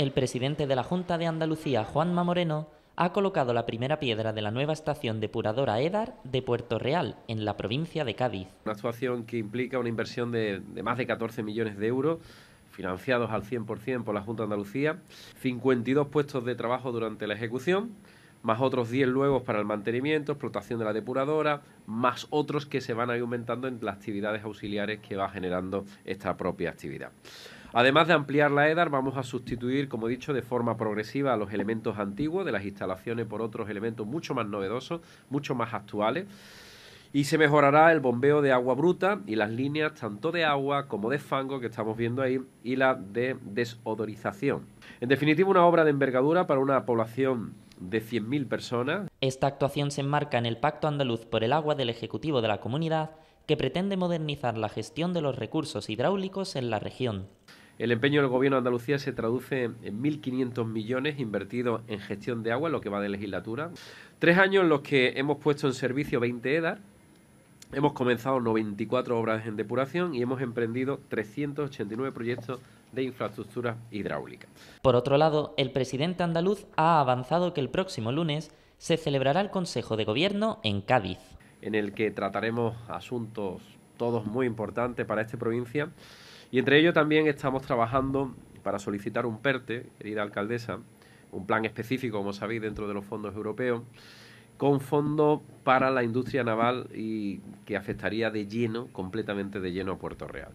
el presidente de la Junta de Andalucía, Juanma Moreno, ha colocado la primera piedra de la nueva estación depuradora EDAR de Puerto Real, en la provincia de Cádiz. Una actuación que implica una inversión de, más de 14 millones de euros financiados al 100% por la Junta de Andalucía, 52 puestos de trabajo durante la ejecución, más otros 10 luego para el mantenimiento, explotación de la depuradora, más otros que se van aumentando en las actividades auxiliares que va generando esta propia actividad. Además de ampliar la EDAR, vamos a sustituir, como he dicho, de forma progresiva los elementos antiguos de las instalaciones por otros elementos mucho más novedosos, mucho más actuales. Y se mejorará el bombeo de agua bruta y las líneas tanto de agua como de fango que estamos viendo ahí y la de desodorización. En definitiva, una obra de envergadura para una población de 100.000 personas. Esta actuación se enmarca en el Pacto Andaluz por el Agua del Ejecutivo de la Comunidad, que pretende modernizar la gestión de los recursos hidráulicos en la región. El empeño del Gobierno de Andalucía se traduce en 1.500 millones invertidos en gestión de agua, lo que va de legislatura. Tres años en los que hemos puesto en servicio 20 EDAR, hemos comenzado 94 obras en depuración y hemos emprendido 389 proyectos de infraestructura hidráulica. Por otro lado, el presidente andaluz ha avanzado que el próximo lunes se celebrará el Consejo de Gobierno en Cádiz. En el que trataremos asuntos todos muy importantes para esta provincia y entre ellos también estamos trabajando para solicitar un PERTE, querida alcaldesa, un plan específico, como sabéis, dentro de los fondos europeos, con fondos para la industria naval y que afectaría de lleno, completamente de lleno a Puerto Real.